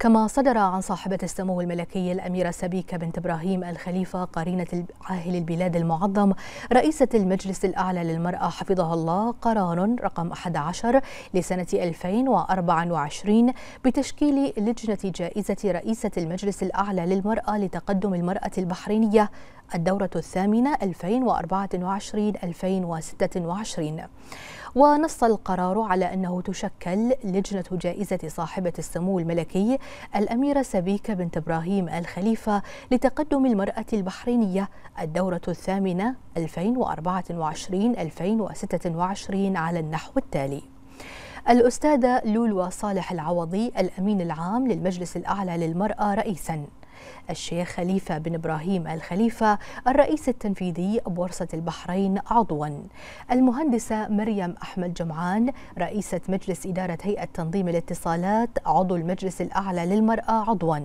كما صدر عن صاحبة السمو الملكي الأميرة سبيكة بنت إبراهيم الخليفة قرينة عاهل البلاد المعظم رئيسة المجلس الأعلى للمرأة حفظها الله قرار رقم 11 لسنة 2024 بتشكيل لجنة جائزة رئيسة المجلس الأعلى للمرأة لتقدم المرأة البحرينية الدورة الثامنة 2024-2026 ونص القرار على أنه تشكل لجنة جائزة صاحبة السمو الملكي الأميرة سبيكة بنت إبراهيم الخليفة لتقدم المرأة البحرينية الدورة الثامنة 2024-2026 على النحو التالي الأستاذة لولو صالح العوضي الأمين العام للمجلس الأعلى للمرأة رئيساً الشيخ خليفة بن إبراهيم الخليفة الرئيس التنفيذي بورصة البحرين عضوا المهندسة مريم أحمد جمعان رئيسة مجلس إدارة هيئة تنظيم الاتصالات عضو المجلس الأعلى للمرأة عضوا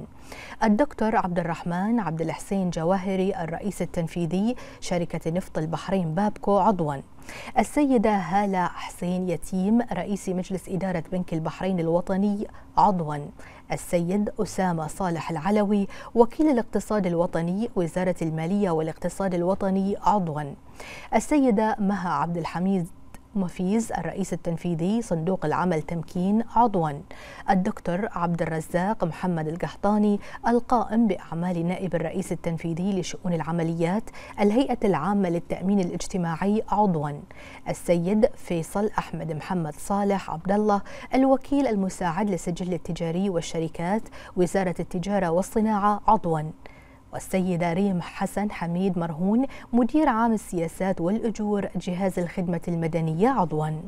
الدكتور عبد الرحمن عبد الحسين جواهري الرئيس التنفيذي شركة نفط البحرين بابكو عضوا السيدة هالة حسين يتيم رئيس مجلس إدارة بنك البحرين الوطني عضوا السيد أسامة صالح العلوي وكيل الاقتصاد الوطني وزارة المالية والاقتصاد الوطني عضوا السيدة مها عبد الحميد مفيز الرئيس التنفيذي صندوق العمل تمكين عضوا الدكتور عبد الرزاق محمد القحطاني القائم بأعمال نائب الرئيس التنفيذي لشؤون العمليات الهيئة العامة للتأمين الاجتماعي عضوا السيد فيصل أحمد محمد صالح عبد الله الوكيل المساعد للسجل التجاري والشركات وزارة التجارة والصناعة عضوا والسيدة ريم حسن حميد مرهون مدير عام السياسات والأجور جهاز الخدمة المدنية عضواً